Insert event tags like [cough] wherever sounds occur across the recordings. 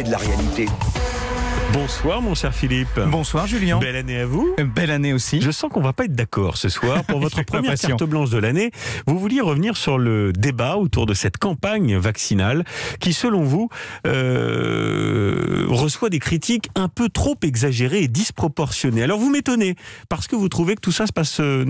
de la réalité. Bonsoir mon cher Philippe. Bonsoir Julien. Belle année à vous. Euh, belle année aussi. Je sens qu'on va pas être d'accord ce soir. Pour [laughs] votre première carte blanche de l'année, vous vouliez revenir sur le débat autour de cette campagne vaccinale qui, selon vous, euh, reçoit des critiques un peu trop exagérées et disproportionnées. Alors vous m'étonnez parce que vous trouvez que tout ça se passe euh,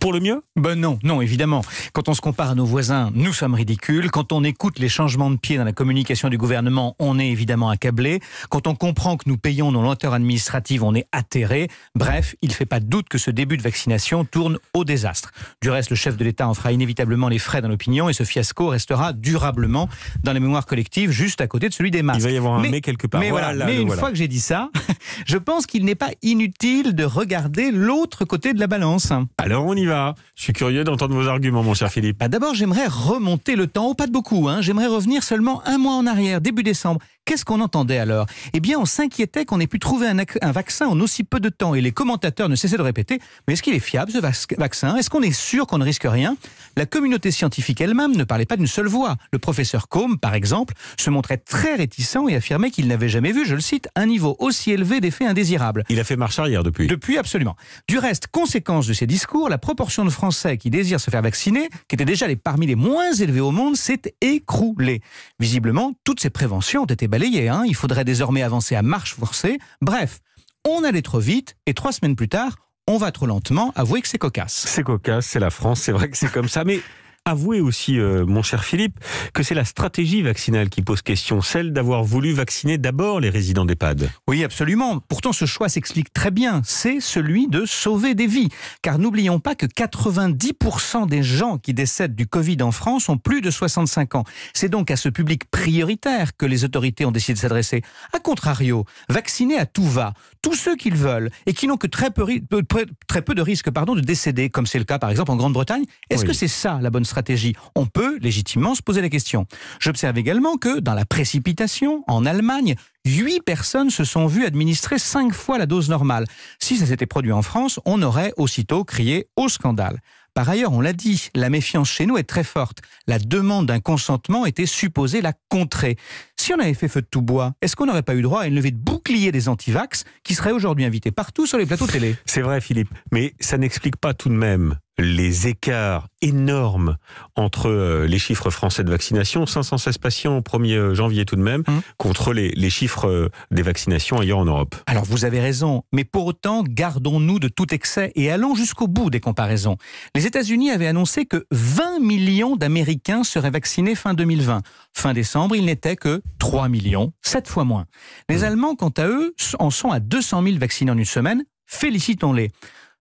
pour le mieux Ben non, non évidemment. Quand on se compare à nos voisins, nous sommes ridicules. Quand on écoute les changements de pied dans la communication du gouvernement, on est évidemment accablé. Quand on comprend que nous payons nos lenteurs administratives, on est atterré. Bref, il ne fait pas doute que ce début de vaccination tourne au désastre. Du reste, le chef de l'État en fera inévitablement les frais dans l'opinion et ce fiasco restera durablement dans les mémoires collectives juste à côté de celui des masques. Il va y avoir un mais, quelque part. Mais, une fois que j'ai dit ça, [laughs] je pense qu'il n'est pas inutile de regarder l'autre côté de la balance. Alors on y va. Je suis curieux d'entendre vos arguments, mon cher Philippe. Bah, d'abord, j'aimerais remonter le temps, au pas de beaucoup. Hein. J'aimerais revenir seulement un mois en arrière, début décembre. Qu'est-ce qu'on entendait alors Eh bien, on s'inquiétait qu'on ait pu trouver un, vaccin en aussi peu de temps. Et les commentateurs ne cessaient de répéter mais est-ce qu'il est fiable ce vaccin Est-ce qu'on est sûr qu'on ne risque rien La communauté scientifique elle-même ne parlait pas d'une seule voix. Le professeur Combe, par exemple, se montrait très réticent et affirmait qu'il n'avait jamais vu, je le cite, un niveau aussi élevé d'effets indésirables. Il a fait marche arrière depuis. Depuis, absolument. Du reste, conséquence de ces discours, la proportion de Français qui désirent se faire vacciner, qui était déjà parmi les moins élevés au monde, s'est écroulée. Visiblement, toutes ces préventions ont été ben, il faudrait désormais avancer à marche forcée. Bref, on allait trop vite et trois semaines plus tard, on va trop lentement. Avouez que c'est cocasse. C'est cocasse, c'est la France, c'est vrai que c'est comme ça. Mais avouez aussi, euh, mon cher Philippe, que c'est la stratégie vaccinale qui pose question, celle d'avoir voulu vacciner d'abord les résidents d'EHPAD. Oui, absolument. Pourtant, ce choix s'explique très bien. C'est celui de sauver des vies. Car n'oublions pas que 90% des gens qui décèdent du Covid en France ont plus de 65 ans. C'est donc à ce public prioritaire que les autorités ont décidé de s'adresser. A contrario, vacciner à tout va, tous ceux qu'ils veulent et qui n'ont que très peu, de risques de décéder, comme c'est le cas par exemple en Grande-Bretagne, est-ce que c'est ça la bonne stratégie stratégie On peut légitimement se poser la question. J'observe également que dans la précipitation, en Allemagne, 8 personnes se sont vues administrer 5 fois la dose normale. Si ça s'était produit en France, on aurait aussitôt crié au scandale. Par ailleurs, on l'a dit, la méfiance chez nous est très forte. La demande d'un consentement était supposée la contrer. Si on avait fait feu de tout bois, est-ce qu'on n'aurait pas eu droit à une levée de bouclier des antivax qui seraient aujourd'hui invités partout sur les plateaux télé C'est vrai, Philippe, mais ça n'explique pas tout de même les écarts énormes entre euh, les chiffres français de vaccination, 516 patients au 1er euh, janvier tout de même, hum. contre les, les, chiffres euh, des vaccinations ailleurs en Europe. Alors vous avez raison, mais pour autant, gardons-nous de tout excès et allons jusqu'au bout des comparaisons. Les États-Unis avaient annoncé que 20 millions d'Américains seraient vaccinés fin 2020. Fin décembre, il n'était que 3 millions, 7 fois moins. Les hum. Allemands, quant à eux, en sont à 200 000 vaccinés en une semaine. Félicitons-les.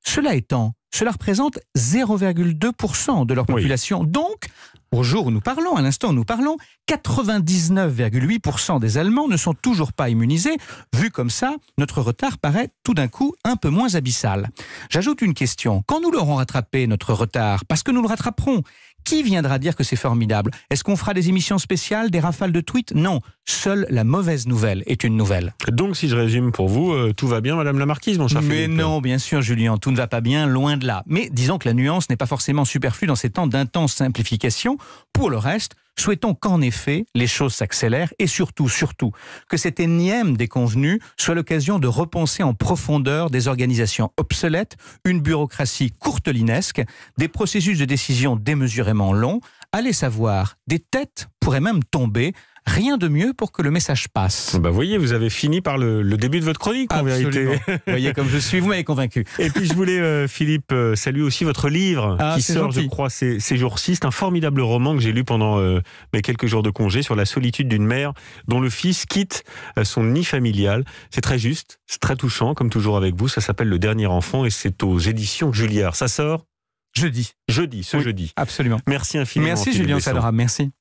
Cela étant, cela représente 0,2% de leur population. Donc, au jour où nous parlons, à l'instant où nous parlons, 99,8% des Allemands ne sont toujours pas immunisés. Vu comme ça, notre retard paraît tout d'un coup un peu moins abyssal. J'ajoute une question. Quand nous l'aurons rattrapé, notre retard, parce que nous le rattraperons, qui viendra dire que c'est formidable Est-ce qu'on fera des émissions spéciales, des rafales de tweets Non, seule la mauvaise nouvelle est une nouvelle. Donc si je résume pour vous, euh, tout va bien, Madame la Marquise, mon cher Mais non, bien sûr, Julien, tout ne va pas bien, loin de là. Mais disons que la nuance n'est pas forcément superflue dans ces temps d'intense simplification. Pour le reste, Souhaitons qu'en effet, les choses s'accélèrent et surtout, surtout, que cet énième convenus soit l'occasion de repenser en profondeur des organisations obsolètes, une bureaucratie courtelinesque, des processus de décision démesurément longs, allez savoir, des têtes pourrait même tomber. Rien de mieux pour que le message passe. Bah voyez, vous avez fini par le, début de votre chronique, en Absolument. vérité. voyez comme je suis, vous m'avez convaincu. Et puis je voulais, euh, Philippe, euh, saluer aussi votre livre ah, qui sort, je crois, ces, jours-ci. C'est un formidable roman que j'ai lu pendant euh, mes quelques jours de congé sur la solitude d'une mère dont le fils quitte son nid familial. C'est très juste, c'est très touchant, comme toujours avec vous. Ça s'appelle Le Dernier Enfant et c'est aux éditions Julliard. Ça sort Jeudi. Jeudi, ce jeudi. Absolument. Merci infiniment. Merci Julien Sadra, merci.